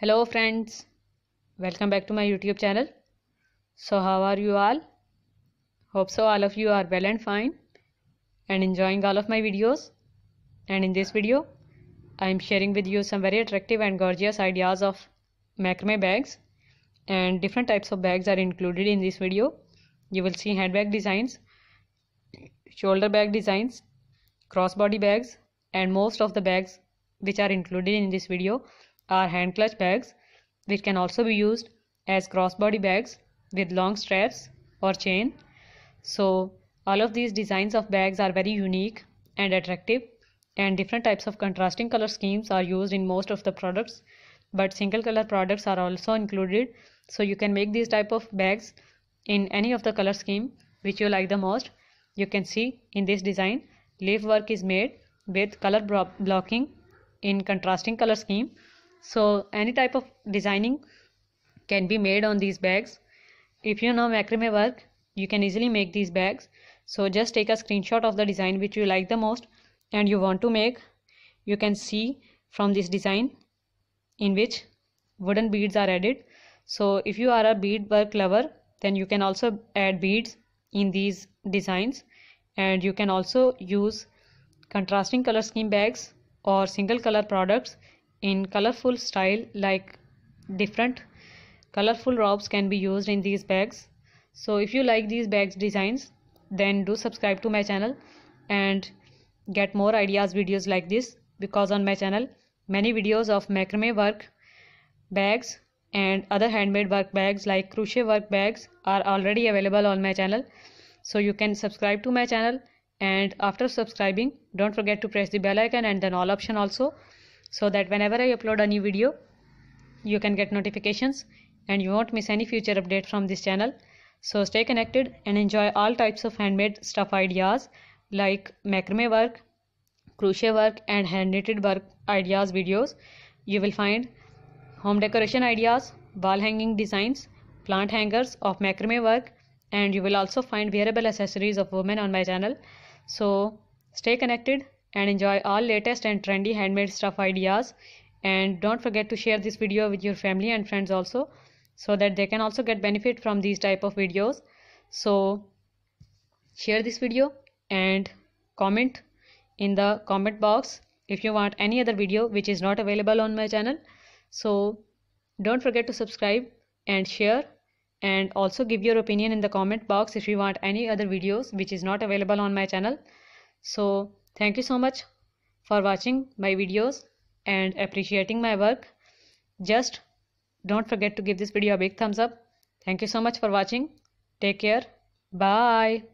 hello friends welcome back to my youtube channel so how are you all hope so all of you are well and fine and enjoying all of my videos and in this video i am sharing with you some very attractive and gorgeous ideas of macrame bags and different types of bags are included in this video you will see handbag designs shoulder bag designs crossbody bags and most of the bags which are included in this video are hand clutch bags which can also be used as crossbody bags with long straps or chain. So all of these designs of bags are very unique and attractive and different types of contrasting color schemes are used in most of the products but single color products are also included so you can make these type of bags in any of the color scheme which you like the most you can see in this design leaf work is made with color blocking in contrasting color scheme so any type of designing can be made on these bags if you know macrame work you can easily make these bags so just take a screenshot of the design which you like the most and you want to make you can see from this design in which wooden beads are added so if you are a bead work lover then you can also add beads in these designs and you can also use contrasting color scheme bags or single color products in colorful style like different colorful robes can be used in these bags so if you like these bags designs then do subscribe to my channel and get more ideas videos like this because on my channel many videos of macrame work bags and other handmade work bags like crochet work bags are already available on my channel so you can subscribe to my channel and after subscribing don't forget to press the bell icon and then all option also so that whenever I upload a new video you can get notifications and you won't miss any future update from this channel. So stay connected and enjoy all types of handmade stuff ideas like macrame work, crochet work and hand knitted work ideas videos. You will find home decoration ideas, wall hanging designs, plant hangers of macrame work and you will also find wearable accessories of women on my channel. So stay connected and enjoy all latest and trendy handmade stuff ideas and don't forget to share this video with your family and friends also so that they can also get benefit from these type of videos so share this video and comment in the comment box if you want any other video which is not available on my channel so don't forget to subscribe and share and also give your opinion in the comment box if you want any other videos which is not available on my channel so Thank you so much for watching my videos and appreciating my work. Just don't forget to give this video a big thumbs up. Thank you so much for watching. Take care. Bye.